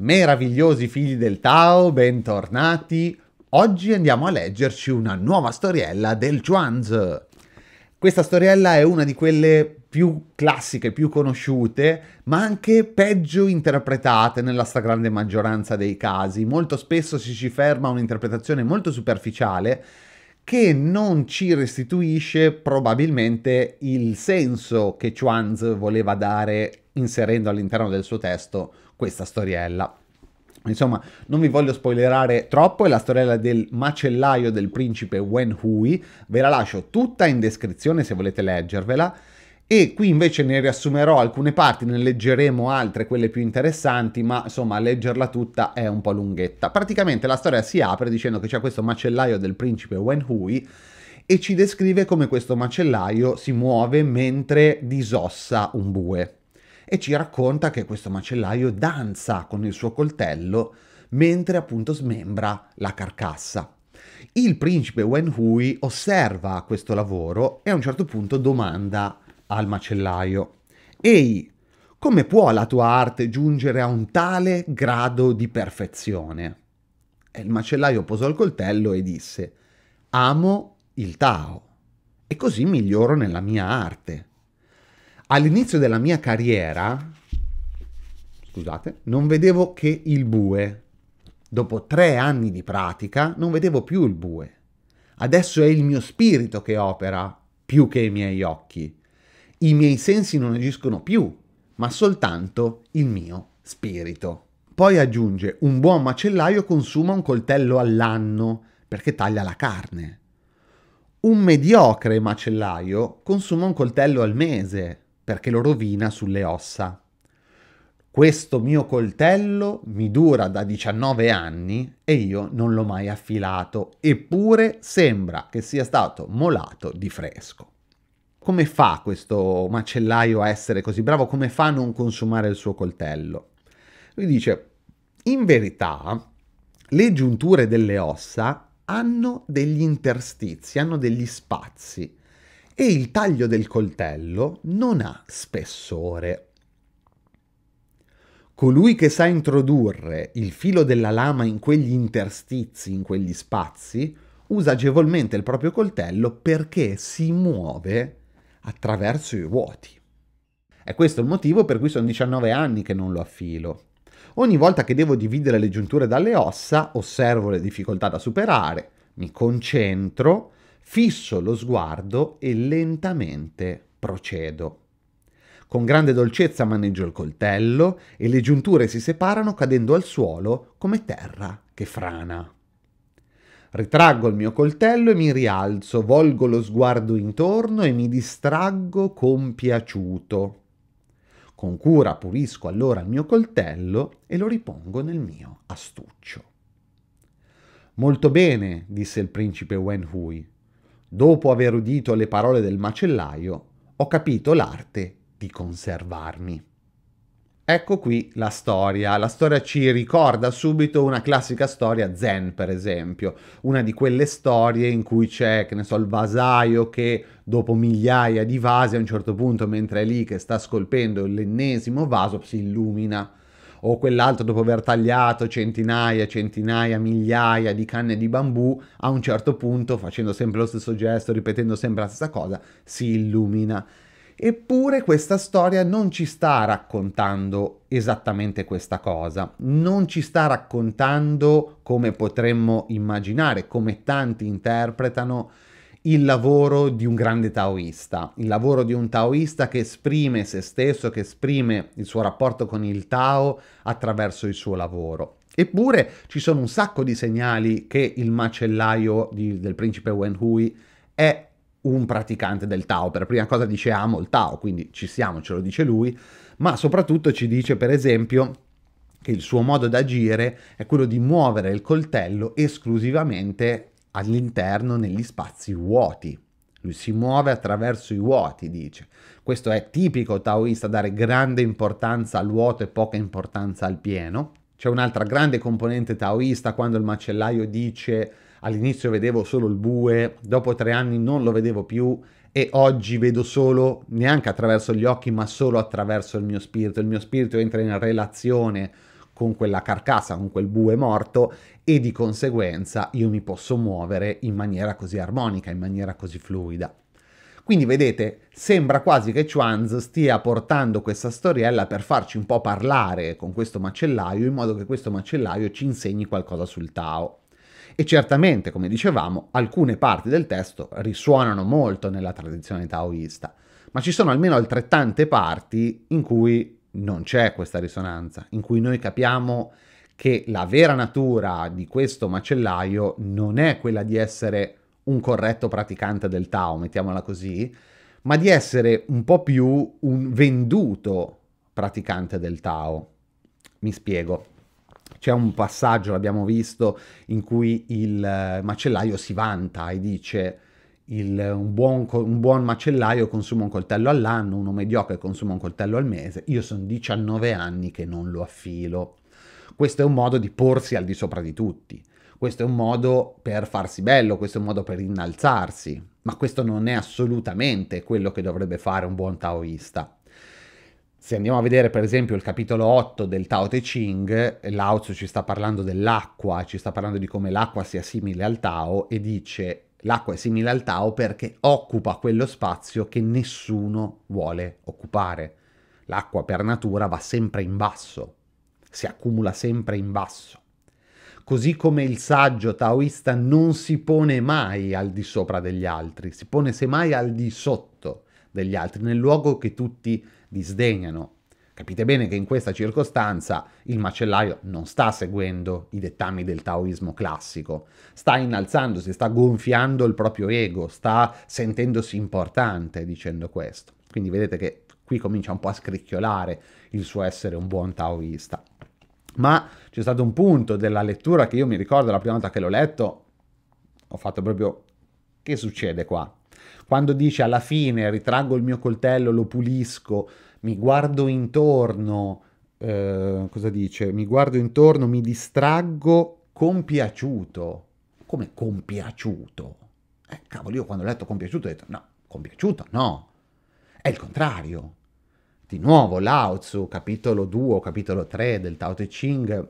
Meravigliosi figli del Tao, bentornati. Oggi andiamo a leggerci una nuova storiella del Chuanz. Questa storiella è una di quelle più classiche, più conosciute, ma anche peggio interpretate nella stragrande maggioranza dei casi. Molto spesso si ci ferma un'interpretazione molto superficiale che non ci restituisce probabilmente il senso che Chuanz voleva dare inserendo all'interno del suo testo questa storiella. Insomma, non vi voglio spoilerare troppo, è la storiella del macellaio del principe Wen Hui, ve la lascio tutta in descrizione se volete leggervela. E qui invece ne riassumerò alcune parti, ne leggeremo altre, quelle più interessanti, ma insomma leggerla tutta è un po' lunghetta. Praticamente la storia si apre dicendo che c'è questo macellaio del principe Wen Hui e ci descrive come questo macellaio si muove mentre disossa un bue e ci racconta che questo macellaio danza con il suo coltello mentre appunto smembra la carcassa. Il principe Wen Hui osserva questo lavoro e a un certo punto domanda al macellaio: Ehi, come può la tua arte giungere a un tale grado di perfezione? E il macellaio posò il coltello e disse: Amo il Tao e così miglioro nella mia arte. All'inizio della mia carriera, scusate, non vedevo che il bue. Dopo tre anni di pratica non vedevo più il bue. Adesso è il mio spirito che opera più che i miei occhi. I miei sensi non agiscono più, ma soltanto il mio spirito. Poi aggiunge, un buon macellaio consuma un coltello all'anno perché taglia la carne. Un mediocre macellaio consuma un coltello al mese perché lo rovina sulle ossa. Questo mio coltello mi dura da 19 anni e io non l'ho mai affilato, eppure sembra che sia stato molato di fresco. Come fa questo macellaio a essere così bravo? Come fa a non consumare il suo coltello? Lui dice, in verità, le giunture delle ossa hanno degli interstizi, hanno degli spazi e il taglio del coltello non ha spessore. Colui che sa introdurre il filo della lama in quegli interstizi, in quegli spazi, usa agevolmente il proprio coltello perché si muove attraverso i vuoti. È questo il motivo per cui sono 19 anni che non lo affilo. Ogni volta che devo dividere le giunture dalle ossa, osservo le difficoltà da superare, mi concentro fisso lo sguardo e lentamente procedo. Con grande dolcezza maneggio il coltello e le giunture si separano cadendo al suolo come terra che frana. Ritraggo il mio coltello e mi rialzo, volgo lo sguardo intorno e mi distraggo compiaciuto. Con cura pulisco allora il mio coltello e lo ripongo nel mio astuccio. Molto bene, disse il principe Wen Hui. Dopo aver udito le parole del macellaio, ho capito l'arte di conservarmi. Ecco qui la storia. La storia ci ricorda subito una classica storia zen, per esempio, una di quelle storie in cui c'è, che ne so, il vasaio che dopo migliaia di vasi a un certo punto, mentre è lì che sta scolpendo l'ennesimo vaso, si illumina o quell'altro dopo aver tagliato centinaia, centinaia, migliaia di canne di bambù, a un certo punto, facendo sempre lo stesso gesto, ripetendo sempre la stessa cosa, si illumina. Eppure questa storia non ci sta raccontando esattamente questa cosa, non ci sta raccontando come potremmo immaginare, come tanti interpretano il lavoro di un grande taoista, il lavoro di un taoista che esprime se stesso, che esprime il suo rapporto con il Tao attraverso il suo lavoro. Eppure ci sono un sacco di segnali che il macellaio di, del principe Wenhui è un praticante del Tao. Per prima cosa dice amo il Tao, quindi ci siamo, ce lo dice lui, ma soprattutto ci dice per esempio che il suo modo d'agire è quello di muovere il coltello esclusivamente all'interno negli spazi vuoti. Lui si muove attraverso i vuoti, dice. Questo è tipico taoista, dare grande importanza al vuoto e poca importanza al pieno. C'è un'altra grande componente taoista quando il macellaio dice all'inizio vedevo solo il bue, dopo tre anni non lo vedevo più e oggi vedo solo, neanche attraverso gli occhi, ma solo attraverso il mio spirito. Il mio spirito entra in relazione con con quella carcassa, con quel bue morto e di conseguenza io mi posso muovere in maniera così armonica, in maniera così fluida. Quindi vedete, sembra quasi che Chuanz stia portando questa storiella per farci un po' parlare con questo macellaio, in modo che questo macellaio ci insegni qualcosa sul Tao. E certamente, come dicevamo, alcune parti del testo risuonano molto nella tradizione taoista, ma ci sono almeno altrettante parti in cui non c'è questa risonanza, in cui noi capiamo che la vera natura di questo macellaio non è quella di essere un corretto praticante del Tao, mettiamola così, ma di essere un po' più un venduto praticante del Tao. Mi spiego. C'è un passaggio, l'abbiamo visto, in cui il eh, macellaio si vanta e dice il, un, buon, un, buon, macellaio consuma un coltello all'anno, uno mediocre consuma un coltello al mese. Io sono 19 anni che non lo affilo. Questo è un modo di porsi al di sopra di tutti. Questo è un modo per farsi bello, questo è un modo per innalzarsi, ma questo non è assolutamente quello che dovrebbe fare un buon taoista. Se andiamo a vedere per esempio il capitolo 8 del Tao Te Ching, Lao Tzu ci sta parlando dell'acqua, ci sta parlando di come l'acqua sia simile al Tao e dice L'acqua è simile al Tao perché occupa quello spazio che nessuno vuole occupare. L'acqua per natura va sempre in basso, si accumula sempre in basso. Così come il saggio taoista non si pone mai al di sopra degli altri, si pone semmai al di sotto degli altri, nel luogo che tutti disdegnano. Capite bene che in questa circostanza il macellaio non sta seguendo i dettami del taoismo classico, sta innalzandosi, sta gonfiando il proprio ego, sta sentendosi importante dicendo questo. Quindi vedete che qui comincia un po' a scricchiolare il suo essere un buon taoista. Ma c'è stato un punto della lettura che io mi ricordo la prima volta che l'ho letto, ho fatto proprio che succede qua? Quando dice alla fine ritraggo il mio coltello, lo pulisco, mi guardo intorno, eh, cosa dice? Mi guardo intorno, mi distraggo compiaciuto. Come compiaciuto? Eh, cavolo, io quando ho letto compiaciuto ho detto no, compiaciuto no, è il contrario. Di nuovo Lao Tzu, capitolo 2, capitolo 3 del Tao Te Ching,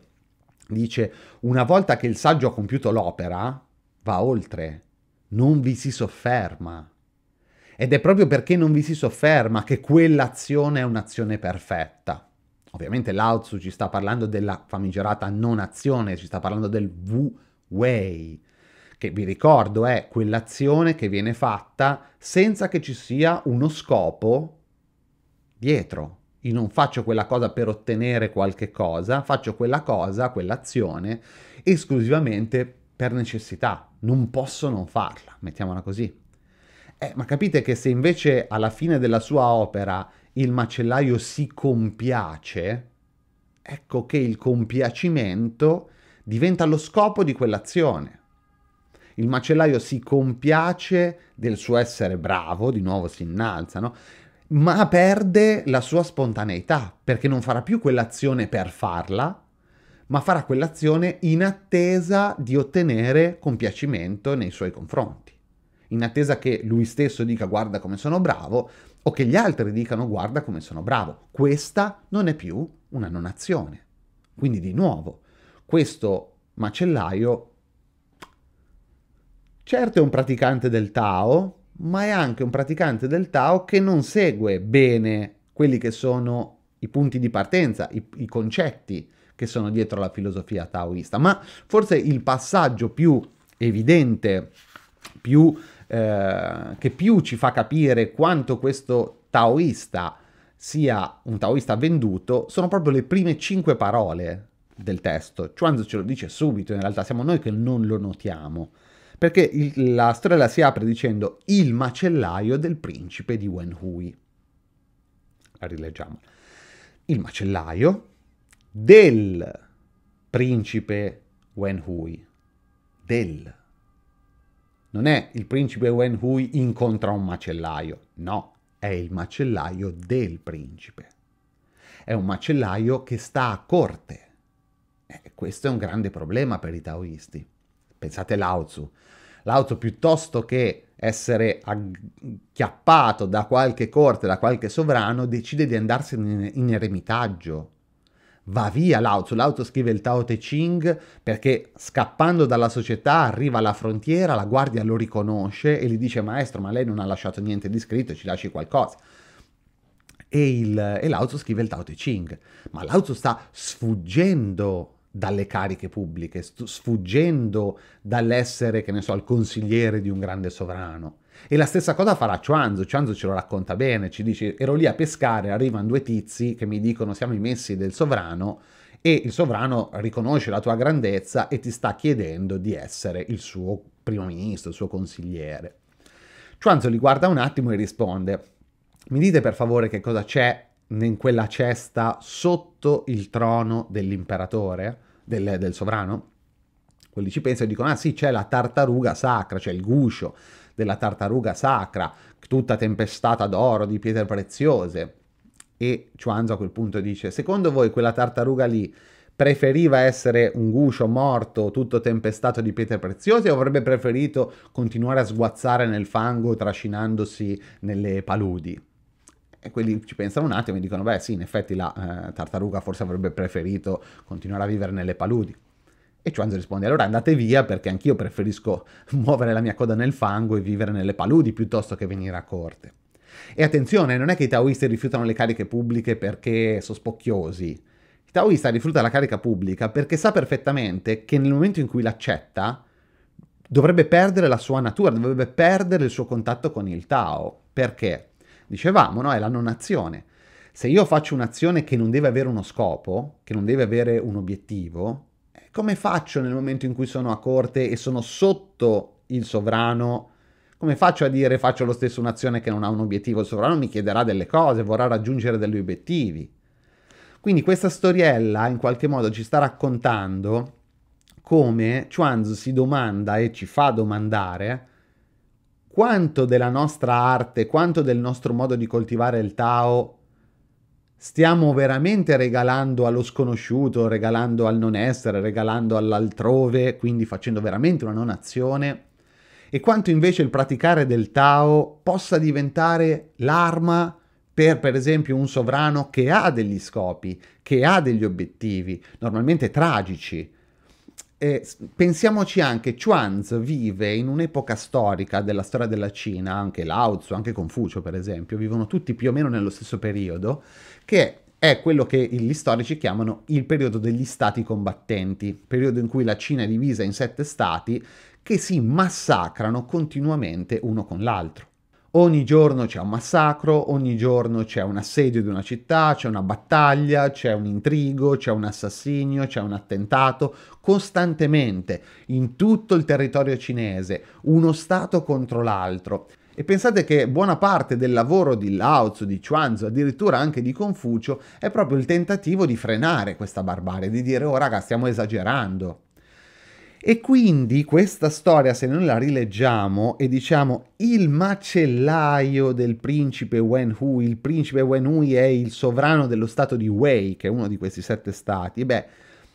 dice una volta che il saggio ha compiuto l'opera, va oltre, non vi si sofferma. Ed è proprio perché non vi si sofferma che quell'azione è un'azione perfetta. Ovviamente Lao Tzu ci sta parlando della famigerata non azione, ci sta parlando del Wu Wei, che vi ricordo è quell'azione che viene fatta senza che ci sia uno scopo dietro. Io non faccio quella cosa per ottenere qualche cosa, faccio quella cosa, quell'azione, esclusivamente per necessità. Non posso non farla, mettiamola così. Eh, ma capite che se invece alla fine della sua opera il macellaio si compiace, ecco che il compiacimento diventa lo scopo di quell'azione. Il macellaio si compiace del suo essere bravo, di nuovo si innalza, no? ma perde la sua spontaneità, perché non farà più quell'azione per farla, ma farà quell'azione in attesa di ottenere compiacimento nei suoi confronti in attesa che lui stesso dica guarda come sono bravo o che gli altri dicano guarda come sono bravo. Questa non è più una non azione. Quindi di nuovo, questo macellaio certo è un praticante del Tao, ma è anche un praticante del Tao che non segue bene quelli che sono i punti di partenza, i, i concetti che sono dietro la filosofia taoista, ma forse il passaggio più evidente, più eh, che più ci fa capire quanto questo taoista sia un taoista venduto, sono proprio le prime cinque parole del testo. Chuanzu ce lo dice subito, in realtà siamo noi che non lo notiamo, perché il, la strella si apre dicendo il macellaio del principe di Wenhui. La rileggiamo. Il macellaio del principe Wenhui. Del non è il principe Wenhui incontra un macellaio, no, è il macellaio del principe. È un macellaio che sta a corte. Eh, questo è un grande problema per i taoisti. Pensate a Lao Tzu. Lao Tzu piuttosto che essere acchiappato da qualche corte, da qualche sovrano, decide di andarsene in eremitaggio va via Lao Tzu. scrive il Tao Te Ching perché scappando dalla società arriva alla frontiera, la guardia lo riconosce e gli dice maestro ma lei non ha lasciato niente di scritto, ci lasci qualcosa. E, il, e Lao scrive il Tao Te Ching. Ma Lao sta sfuggendo dalle cariche pubbliche, sfuggendo dall'essere, che ne so, il consigliere di un grande sovrano e la stessa cosa farà Chuanzo, Chuanzo ce lo racconta bene, ci dice ero lì a pescare, arrivano due tizi che mi dicono siamo i messi del sovrano e il sovrano riconosce la tua grandezza e ti sta chiedendo di essere il suo primo ministro, il suo consigliere. Chuanzo li guarda un attimo e risponde mi dite per favore che cosa c'è in quella cesta sotto il trono dell'imperatore, del, del sovrano? Quelli ci pensano e dicono, ah sì, c'è la tartaruga sacra, c'è il guscio, della tartaruga sacra, tutta tempestata d'oro, di pietre preziose. E Chuanzo a quel punto dice, secondo voi quella tartaruga lì preferiva essere un guscio morto, tutto tempestato di pietre preziose, o avrebbe preferito continuare a sguazzare nel fango trascinandosi nelle paludi? E quelli ci pensano un attimo e dicono, beh sì, in effetti la eh, tartaruga forse avrebbe preferito continuare a vivere nelle paludi. E Chuanzi risponde, allora andate via perché anch'io preferisco muovere la mia coda nel fango e vivere nelle paludi piuttosto che venire a corte. E attenzione, non è che i taoisti rifiutano le cariche pubbliche perché sono spocchiosi. Il taoista rifiuta la carica pubblica perché sa perfettamente che nel momento in cui l'accetta dovrebbe perdere la sua natura, dovrebbe perdere il suo contatto con il Tao. Perché? Dicevamo, no? È la non azione. Se io faccio un'azione che non deve avere uno scopo, che non deve avere un obiettivo, come faccio nel momento in cui sono a corte e sono sotto il sovrano? Come faccio a dire faccio lo stesso un'azione che non ha un obiettivo? Il sovrano mi chiederà delle cose, vorrà raggiungere degli obiettivi. Quindi questa storiella in qualche modo ci sta raccontando come Chuanzu si domanda e ci fa domandare quanto della nostra arte, quanto del nostro modo di coltivare il Tao stiamo veramente regalando allo sconosciuto, regalando al non essere, regalando all'altrove, quindi facendo veramente una non azione, e quanto invece il praticare del Tao possa diventare l'arma per per esempio un sovrano che ha degli scopi, che ha degli obiettivi, normalmente tragici. E pensiamoci anche, Chuanz vive in un'epoca storica della storia della Cina, anche Lao Tzu, anche Confucio per esempio, vivono tutti più o meno nello stesso periodo, che è quello che gli storici chiamano il periodo degli stati combattenti, periodo in cui la Cina è divisa in sette stati che si massacrano continuamente uno con l'altro. Ogni giorno c'è un massacro, ogni giorno c'è un assedio di una città, c'è una battaglia, c'è un intrigo, c'è un assassinio, c'è un attentato, costantemente in tutto il territorio cinese, uno Stato contro l'altro. E pensate che buona parte del lavoro di Lao Tzu, di Chuanzu, addirittura anche di Confucio, è proprio il tentativo di frenare questa barbarie, di dire oh raga stiamo esagerando. E quindi questa storia, se noi la rileggiamo e diciamo il macellaio del principe Wen Wenhui, il principe Wen Hui è il sovrano dello stato di Wei, che è uno di questi sette stati, beh,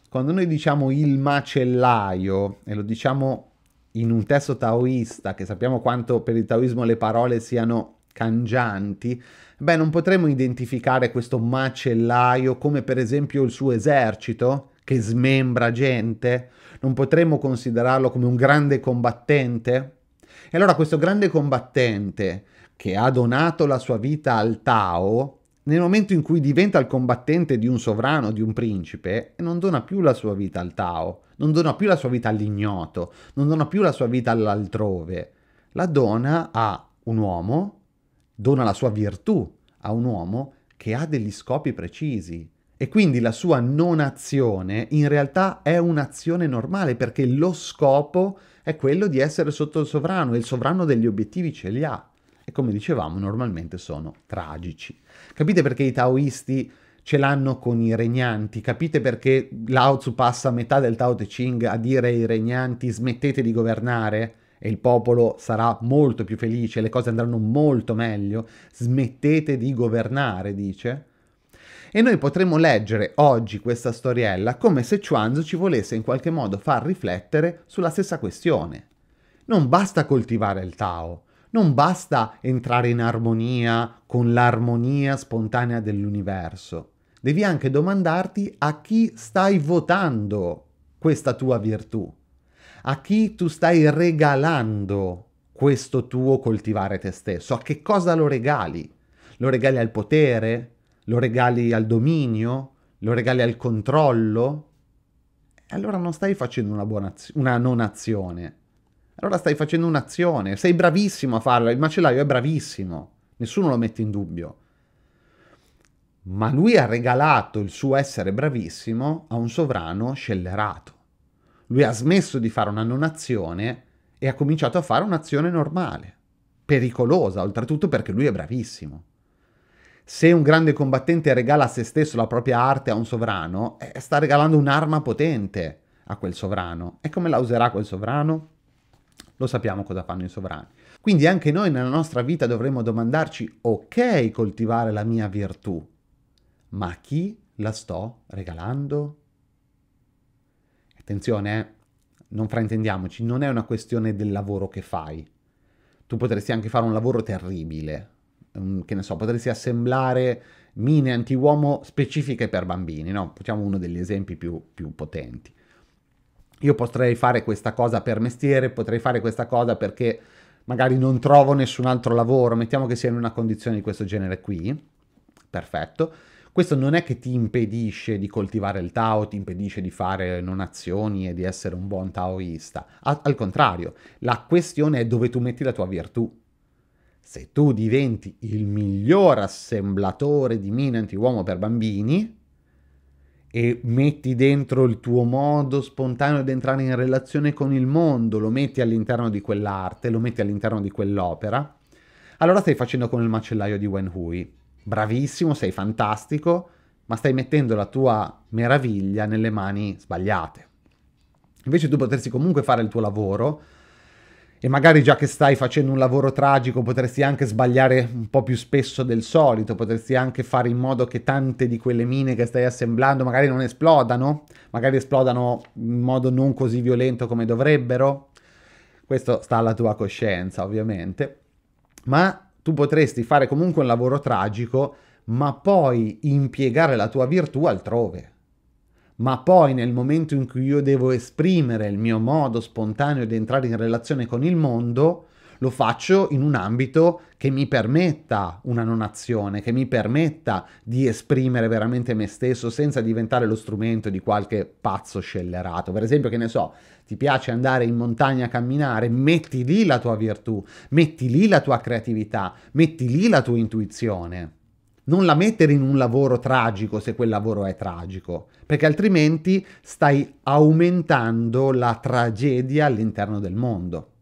quando noi diciamo il macellaio e lo diciamo in un testo taoista, che sappiamo quanto per il taoismo le parole siano cangianti, beh, non potremmo identificare questo macellaio come per esempio il suo esercito che smembra gente? Non potremmo considerarlo come un grande combattente? E allora questo grande combattente che ha donato la sua vita al Tao, nel momento in cui diventa il combattente di un sovrano, di un principe, non dona più la sua vita al Tao, non dona più la sua vita all'ignoto, non dona più la sua vita all'altrove, la dona a un uomo, dona la sua virtù a un uomo che ha degli scopi precisi. E quindi la sua non azione in realtà è un'azione normale perché lo scopo è quello di essere sotto il sovrano e il sovrano degli obiettivi ce li ha. E come dicevamo, normalmente sono tragici. Capite perché i taoisti ce l'hanno con i regnanti. Capite perché Lao Tzu passa metà del Tao Te Ching a dire ai regnanti smettete di governare? e il popolo sarà molto più felice, le cose andranno molto meglio, smettete di governare, dice. E noi potremmo leggere oggi questa storiella come se Chuanzu ci volesse in qualche modo far riflettere sulla stessa questione. Non basta coltivare il Tao, non basta entrare in armonia con l'armonia spontanea dell'universo devi anche domandarti a chi stai votando questa tua virtù, a chi tu stai regalando questo tuo coltivare te stesso, a che cosa lo regali? Lo regali al potere? Lo regali al dominio? Lo regali al controllo? allora non stai facendo una, buona az- una non azione. Allora stai facendo un'azione, sei bravissimo a farla, il macellaio è bravissimo, nessuno lo mette in dubbio ma lui ha regalato il suo essere bravissimo a un sovrano scellerato. Lui ha smesso di fare una non azione e ha cominciato a fare un'azione normale, pericolosa, oltretutto perché lui è bravissimo. Se un grande combattente regala a se stesso la propria arte a un sovrano, eh, sta regalando un'arma potente a quel sovrano. E come la userà quel sovrano? Lo sappiamo cosa fanno i sovrani. Quindi anche noi nella nostra vita dovremmo domandarci, ok coltivare la mia virtù, ma a chi la sto regalando? Attenzione, eh? non fraintendiamoci, non è una questione del lavoro che fai. Tu potresti anche fare un lavoro terribile, mm, che ne so, potresti assemblare mine anti-uomo specifiche per bambini, no? Facciamo uno degli esempi più, più potenti. Io potrei fare questa cosa per mestiere, potrei fare questa cosa perché magari non trovo nessun altro lavoro, mettiamo che sia in una condizione di questo genere qui, perfetto questo non è che ti impedisce di coltivare il Tao, ti impedisce di fare non azioni e di essere un buon taoista. al contrario, la questione è dove tu metti la tua virtù. Se tu diventi il miglior assemblatore di mine anti-uomo per bambini, e metti dentro il tuo modo spontaneo di entrare in relazione con il mondo, lo metti all'interno di quell'arte, lo metti all'interno di quell'opera, allora stai facendo come il macellaio di Wen Hui bravissimo, sei fantastico, ma stai mettendo la tua meraviglia nelle mani sbagliate. Invece tu potresti comunque fare il tuo lavoro e magari già che stai facendo un lavoro tragico potresti anche sbagliare un po' più spesso del solito, potresti anche fare in modo che tante di quelle mine che stai assemblando magari non esplodano, magari esplodano in modo non così violento come dovrebbero. Questo sta alla tua coscienza, ovviamente. Ma tu potresti fare comunque un lavoro tragico, ma poi impiegare la tua virtù altrove. Ma poi nel momento in cui io devo esprimere il mio modo spontaneo di entrare in relazione con il mondo, lo faccio in un ambito che mi permetta una non azione, che mi permetta di esprimere veramente me stesso senza diventare lo strumento di qualche pazzo scellerato. Per esempio, che ne so, ti piace andare in montagna a camminare, metti lì la tua virtù, metti lì la tua creatività, metti lì la tua intuizione non la mettere in un lavoro tragico se quel lavoro è tragico, perché altrimenti stai aumentando la tragedia all'interno del mondo.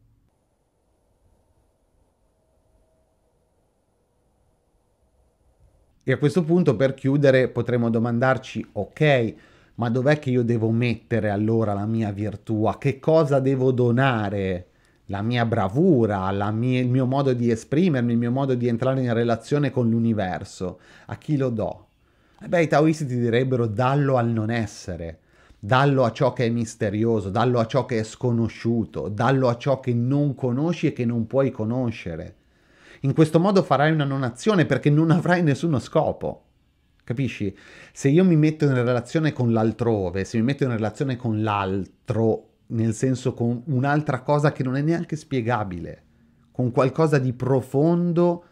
E a questo punto per chiudere potremmo domandarci, ok, ma dov'è che io devo mettere allora la mia virtù? A che cosa devo donare la mia bravura, la mie, il mio modo di esprimermi, il mio modo di entrare in relazione con l'universo? A chi lo do? Eh beh, i taoisti ti direbbero dallo al non essere, dallo a ciò che è misterioso, dallo a ciò che è sconosciuto, dallo a ciò che non conosci e che non puoi conoscere. In questo modo farai una non azione perché non avrai nessuno scopo. Capisci? Se io mi metto in relazione con l'altrove, se mi metto in relazione con l'altro, nel senso con un'altra cosa che non è neanche spiegabile, con qualcosa di profondo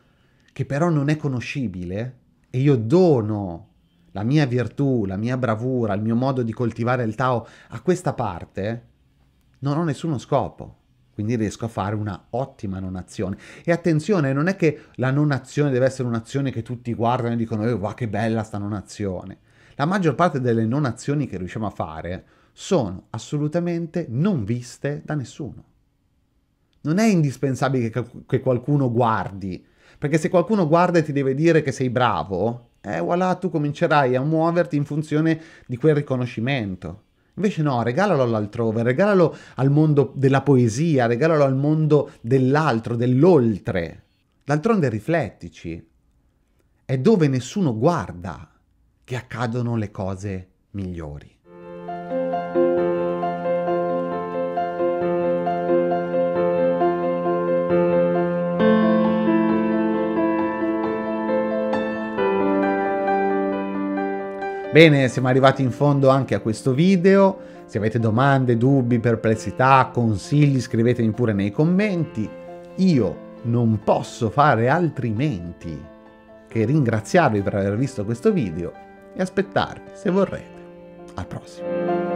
che però non è conoscibile, e io dono la mia virtù, la mia bravura, il mio modo di coltivare il Tao a questa parte, non ho nessuno scopo. Quindi riesco a fare una ottima non azione. E attenzione, non è che la non azione deve essere un'azione che tutti guardano e dicono, eh, va che bella sta non azione. La maggior parte delle non azioni che riusciamo a fare sono assolutamente non viste da nessuno. Non è indispensabile che, che qualcuno guardi, perché se qualcuno guarda e ti deve dire che sei bravo, eh voilà, tu comincerai a muoverti in funzione di quel riconoscimento. Invece no, regalalo all'altrove, regalalo al mondo della poesia, regalalo al mondo dell'altro, dell'oltre. D'altronde riflettici. È dove nessuno guarda che accadono le cose migliori. Bene, siamo arrivati in fondo anche a questo video. Se avete domande, dubbi, perplessità, consigli, scrivetemi pure nei commenti. Io non posso fare altrimenti che ringraziarvi per aver visto questo video e aspettarvi, se vorrete, al prossimo.